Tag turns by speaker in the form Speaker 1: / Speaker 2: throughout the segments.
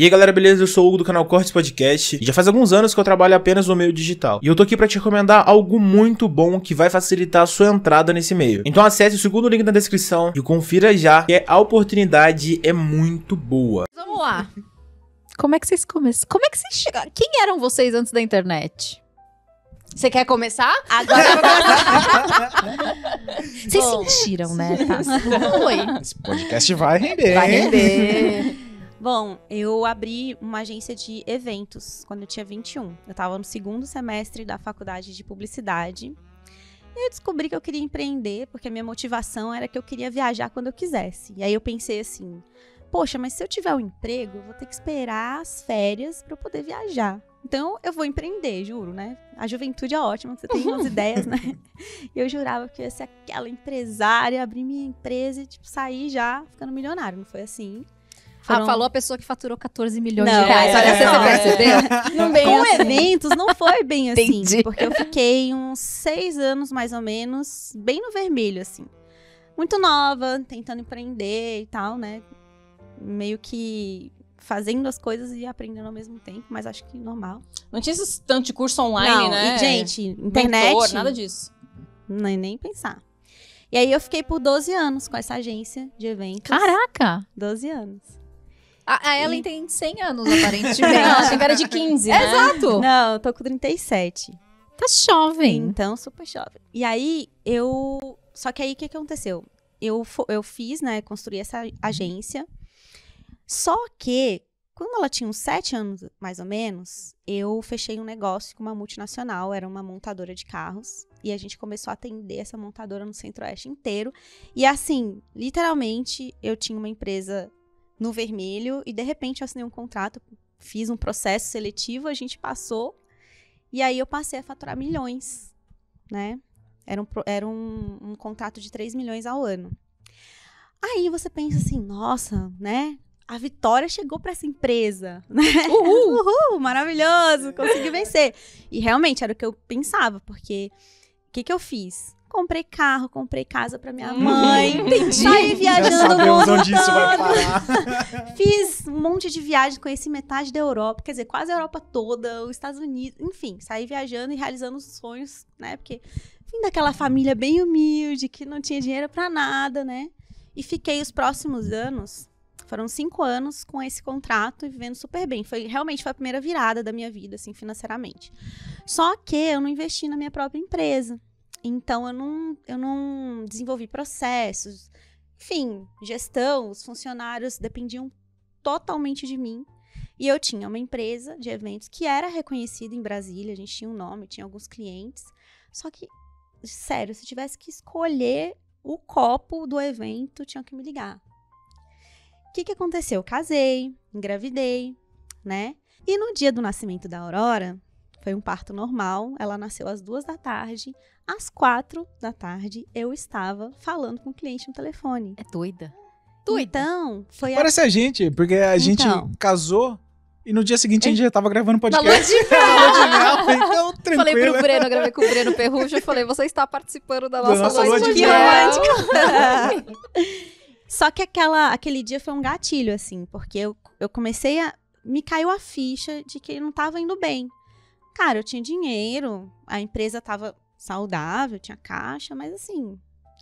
Speaker 1: E aí galera, beleza? Eu sou o Hugo do canal Cortes Podcast e já faz alguns anos que eu trabalho apenas no meio digital. E eu tô aqui para te recomendar algo muito bom que vai facilitar a sua entrada nesse meio. Então acesse o segundo link na descrição e confira já, que a oportunidade é muito boa.
Speaker 2: Vamos lá. Como é que vocês começam? Como é que vocês chegaram? Quem eram vocês antes da internet?
Speaker 3: Você quer começar? Agora.
Speaker 2: vocês sentiram, né? Tá.
Speaker 1: Foi. Esse podcast vai render. Vai render.
Speaker 3: Bom, eu abri uma agência de eventos quando eu tinha 21. Eu estava no segundo semestre da faculdade de publicidade. E eu descobri que eu queria empreender, porque a minha motivação era que eu queria viajar quando eu quisesse. E aí eu pensei assim: poxa, mas se eu tiver um emprego, eu vou ter que esperar as férias para eu poder viajar. Então eu vou empreender, juro, né? A juventude é ótima, você tem umas ideias, né? E eu jurava que eu ia ser aquela empresária, abrir minha empresa e tipo, sair já ficando milionário. Não foi assim. Ah, foram... Ah, falou a pessoa que faturou 14 milhões não, de reais. Olha, você não, percebeu? bem Com assim. eventos, não foi bem assim. Entendi. Porque eu fiquei uns seis anos, mais ou menos, bem no vermelho, assim. Muito nova, tentando empreender e tal, né? Meio que fazendo as coisas e aprendendo ao mesmo tempo, mas acho que normal. Não tinha esse tanto de curso online, não, né? E, gente, internet. Mentor, nada disso. Nem, nem pensar. E aí eu fiquei por 12 anos com essa agência de eventos. Caraca! 12 anos. A, a Ellen e... tem 100 anos, aparentemente. Não, acho que era de 15, né? Exato. Não, eu tô com 37. Tá jovem. Então, super jovem. E aí, eu... Só que aí, o que aconteceu? Eu, eu fiz, né, construí essa agência. Só que, quando ela tinha uns sete anos, mais ou menos, eu fechei um negócio com uma multinacional, era uma montadora de carros, e a gente começou a atender essa montadora no Centro-Oeste inteiro. E assim, literalmente, eu tinha uma empresa no vermelho e de repente eu assinei um contrato, fiz um processo seletivo, a gente passou e aí eu passei a faturar milhões, né? Era um, era um, um contrato de 3 milhões ao ano. Aí você pensa assim, nossa, né? A vitória chegou para essa empresa, né? Uhul! Uhul! Maravilhoso! Consegui vencer. E realmente era o que eu pensava, porque o que, que eu fiz? Comprei carro, comprei casa para minha hum. mãe. Entendi. Saí viajando no o mundo onde todo. isso vai parar. Fiz um monte de viagem, conheci metade da Europa, quer dizer, quase a Europa toda, os Estados Unidos, enfim, saí viajando e realizando os sonhos, né? Porque vim daquela família bem humilde, que não tinha dinheiro para nada, né? E fiquei os próximos anos, foram cinco anos com esse contrato e vivendo super bem. Foi realmente foi a primeira virada da minha vida, assim, financeiramente. Só que eu não investi na minha própria empresa. Então eu não, eu não desenvolvi processos, enfim, gestão, os funcionários dependiam totalmente de mim. E eu tinha uma empresa de eventos que era reconhecida em Brasília, a gente tinha um nome, tinha alguns clientes. Só que, sério, se tivesse que escolher o copo do evento, tinha que me ligar. O que, que aconteceu? Eu casei, engravidei, né? E no dia do nascimento da Aurora, foi um parto normal, ela nasceu às duas da tarde. Às quatro da tarde, eu estava falando com o cliente no telefone. É doida. Doida. Então, foi Parece a... a
Speaker 1: gente, porque a gente então. casou e no dia seguinte a gente já tava gravando podcast. Na lua então tranquilo. Falei pro Breno, eu gravei com o Breno
Speaker 2: Perrujo,
Speaker 3: eu falei, você está participando da
Speaker 1: nossa, da nossa lua, de mel.
Speaker 3: Só que aquela, aquele dia foi um gatilho, assim, porque eu, eu comecei a... Me caiu a ficha de que ele não tava indo bem. Cara, eu tinha dinheiro, a empresa tava saudável, tinha caixa, mas assim,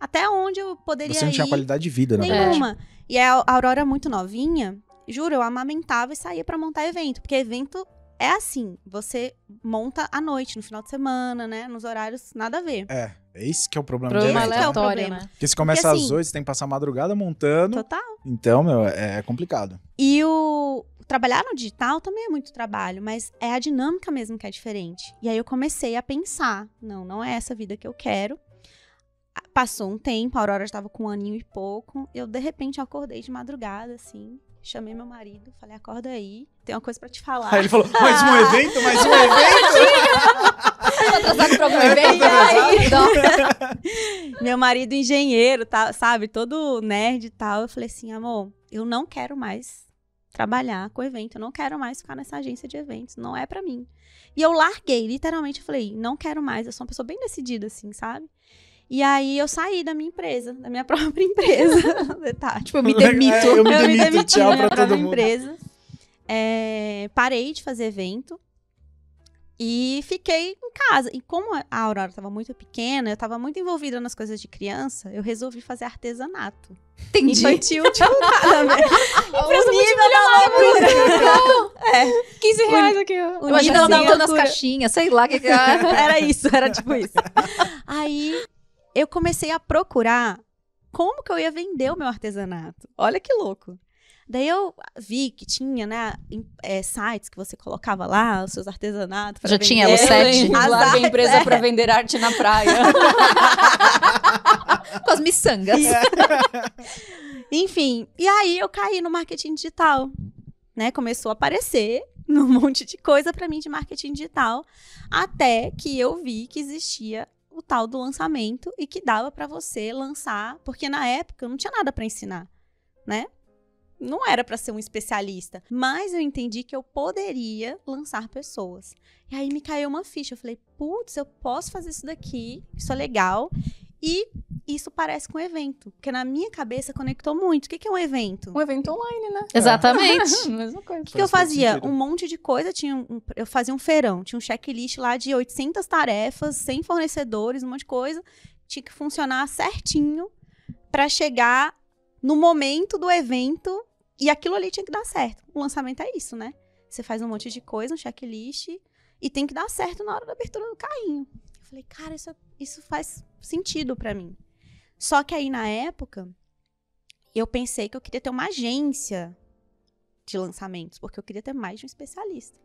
Speaker 3: até onde eu poderia Você não tinha ir? qualidade de
Speaker 1: vida, na Nenhuma. Verdade.
Speaker 3: E a Aurora muito novinha, juro, eu amamentava e saía para montar evento, porque evento é assim, você monta à noite, no final de semana, né? Nos horários, nada a ver. É,
Speaker 1: é isso que é o problema. Problema de evento, né? aleatório,
Speaker 3: é né? Porque se começa Porque, às assim, oito, você tem
Speaker 1: que passar a madrugada montando. Total. Então, meu, é, é complicado.
Speaker 3: E o, trabalhar no digital também é muito trabalho, mas é a dinâmica mesmo que é diferente. E aí eu comecei a pensar, não, não é essa vida que eu quero. Passou um tempo, a Aurora estava com um aninho e pouco. Eu de repente acordei de madrugada assim, chamei meu marido, falei: "Acorda aí, tem uma coisa para te falar". Aí ele falou: "Mais um evento, mais um evento". Né? meu marido engenheiro, tá, sabe? Todo nerd e tal. Eu falei assim, amor, eu não quero mais trabalhar com evento, eu não quero mais ficar nessa agência de eventos, não é para mim. E eu larguei, literalmente, eu falei, não quero mais, eu sou uma pessoa bem decidida, assim, sabe? E aí eu saí da minha empresa, da minha própria empresa. tá, tipo, eu me demito. É, eu me demito, eu me demiti, tchau pra todo mundo. Empresa. É, parei de fazer evento. E fiquei em casa. E como a Aurora estava muito pequena, eu estava muito envolvida nas coisas de criança, eu resolvi fazer artesanato. Entendi. Infantil, tipo, nada, Preço multimilionário. É. 15 reais aqui. O Imagina nível, ela nas caixinhas, sei lá. Que que é. era isso, era tipo isso. Aí, eu comecei a procurar como que eu ia vender o meu artesanato. Olha que louco. Daí eu vi que tinha, né, é, sites que você colocava lá, os seus artesanatos. Já vender. tinha o set? lá a empresa é. para vender arte na praia. Com as miçangas. Enfim, e aí eu caí no marketing digital. Né? Começou a aparecer um monte de coisa para mim de marketing digital, até que eu vi que existia o tal do lançamento e que dava para você lançar, porque na época eu não tinha nada para ensinar, né? não era para ser um especialista, mas eu entendi que eu poderia lançar pessoas. E aí me caiu uma ficha, eu falei, putz, eu posso fazer isso daqui, isso é legal. E isso parece com um evento, porque na minha cabeça conectou muito. O que, que é um evento? Um evento online, né? É. Exatamente. Mesma coisa. O que, que eu fazia? Sentido. Um monte de coisa, tinha um, eu fazia um feirão, tinha um checklist lá de 800 tarefas, 100 fornecedores, um monte de coisa. Tinha que funcionar certinho para chegar no momento do evento e aquilo ali tinha que dar certo. O lançamento é isso, né? Você faz um monte de coisa, um checklist, e tem que dar certo na hora da abertura do carrinho. Eu falei, cara, isso, é, isso faz sentido para mim. Só que aí, na época, eu pensei que eu queria ter uma agência de lançamentos, porque eu queria ter mais de um especialista.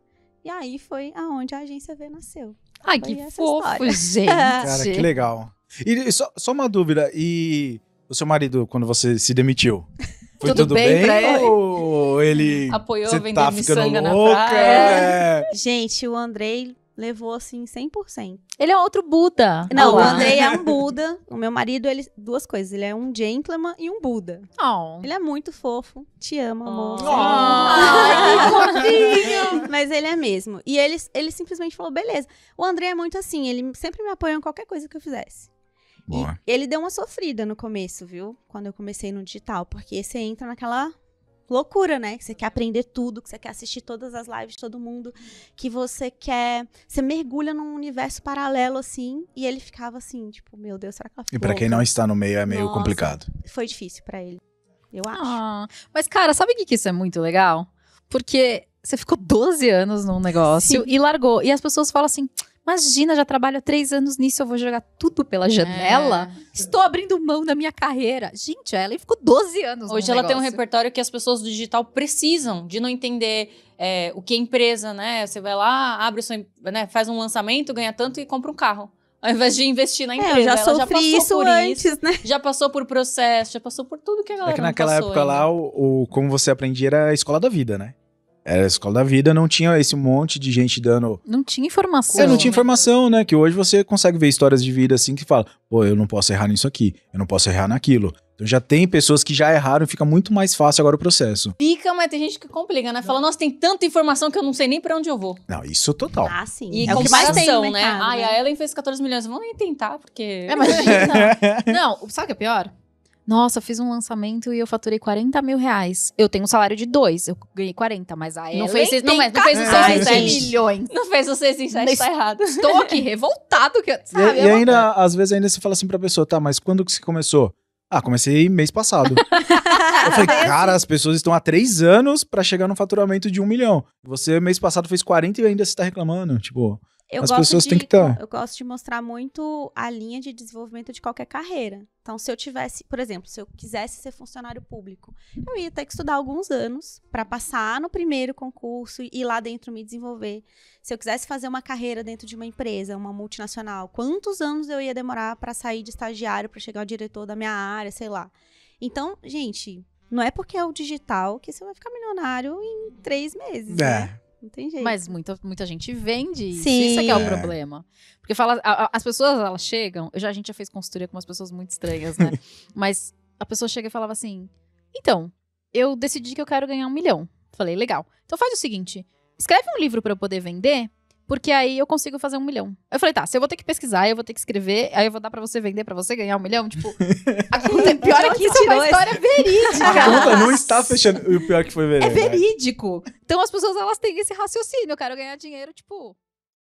Speaker 3: E aí foi aonde a agência V nasceu. Ai, foi que fofo, história. gente! Cara, que
Speaker 1: legal. E só, só uma dúvida, e o seu marido, quando você se demitiu, Foi tudo, tudo bem, bem ele? Ou ele apoiou vendendo tá miçanga na praia? É.
Speaker 3: Gente, o Andrei levou assim 100%. Ele é outro Buda. Não, Olá. o Andrei é um Buda. O meu marido, ele duas coisas, ele é um gentleman e um Buda. Oh. Ele é muito fofo. Te amo, amor. Oh. É Ai, que fofinho. Mas ele é mesmo. E ele, ele simplesmente falou: "Beleza". O Andrei é muito assim, ele sempre me apoia em qualquer coisa que eu fizesse. E ele deu uma sofrida no começo, viu? Quando eu comecei no digital, porque você entra naquela loucura, né? Que você quer aprender tudo, que você quer assistir todas as lives de todo mundo, que você quer. Você mergulha num universo paralelo, assim, e ele ficava assim, tipo, meu Deus, será que ela ficou E pra quem não está no meio, é meio Nossa, complicado. Foi difícil para ele,
Speaker 2: eu ah, acho. Ah, mas, cara, sabe o que, que isso é muito legal? Porque você ficou 12 anos num negócio Sim. e largou. E as pessoas falam assim. Imagina, já trabalho há três anos nisso, eu vou jogar tudo pela é. janela. É. Estou abrindo mão da minha carreira. Gente, ela ficou 12 anos. Hoje ela negócio. tem um repertório que as pessoas do digital precisam de não entender é, o que é empresa, né? Você vai lá, abre o seu, né, faz um lançamento, ganha tanto e compra um carro ao invés de investir na é, empresa. É, já ela já passou isso por antes, isso, né? Já passou por processo, já passou por tudo que a é galera é que naquela época ainda. lá,
Speaker 1: o, o, como você aprendia era a escola da vida, né? Era a escola da vida, não tinha esse monte de gente dando.
Speaker 2: Não tinha informação. É, não tinha né?
Speaker 1: informação, né? Que hoje você consegue ver histórias de vida assim que fala, pô, eu não posso errar nisso aqui, eu não posso errar naquilo. Então já tem pessoas que já erraram e fica muito mais fácil agora o processo.
Speaker 2: Fica, mas tem gente que complica, né? Fala, nossa, tem tanta informação que eu não sei nem pra onde eu vou.
Speaker 1: Não, isso total. Ah,
Speaker 2: sim. E é o que mais tem, né? né? Ai, a Ellen fez 14 milhões. Vamos nem tentar, porque. É, mas. não, sabe o que é pior? Nossa, fiz um lançamento e eu faturei 40 mil reais. Eu tenho um salário de dois, eu ganhei 40, mas a Ellen... Não fez, não, mas não fez os 6 em milhões. Não fez os 6 em 7, tá errado. Estou aqui revoltado. Que, sabe, e, e ainda,
Speaker 1: coisa. às vezes, ainda você fala assim pra pessoa, tá, mas quando que você começou? Ah, comecei mês passado. eu falei, é cara, assim. as pessoas estão há três anos para chegar no faturamento de um milhão. Você, mês passado, fez 40 e ainda você tá reclamando. Tipo, eu As pessoas de, têm que estar. Eu
Speaker 3: gosto de mostrar muito a linha de desenvolvimento de qualquer carreira. Então, se eu tivesse, por exemplo, se eu quisesse ser funcionário público, eu ia ter que estudar alguns anos para passar no primeiro concurso e ir lá dentro me desenvolver. Se eu quisesse fazer uma carreira dentro de uma empresa, uma multinacional, quantos anos eu ia demorar para sair de estagiário para chegar ao diretor da minha área, sei lá. Então, gente, não é porque é o digital que você vai ficar milionário em três meses. É. Né? Não tem jeito. Mas muita, muita gente vende isso. Sim.
Speaker 2: Isso é que é o é. problema. Porque fala, a, a, as pessoas, elas chegam. Eu já, a gente já fez consultoria com umas pessoas muito estranhas, né? Mas a pessoa chega e falava assim: Então, eu decidi que eu quero ganhar um milhão. Falei, legal. Então faz o seguinte: escreve um livro para eu poder vender porque aí eu consigo fazer um milhão. Eu falei, tá, se eu vou ter que pesquisar, eu vou ter que escrever, aí eu vou dar pra você vender, pra você ganhar um milhão, tipo... A conta, é pior é que isso é uma história verídica.
Speaker 3: A conta não
Speaker 1: está fechando. E o pior é que foi verídico. É verídico.
Speaker 2: Então as pessoas, elas têm esse raciocínio. Eu quero ganhar dinheiro, tipo...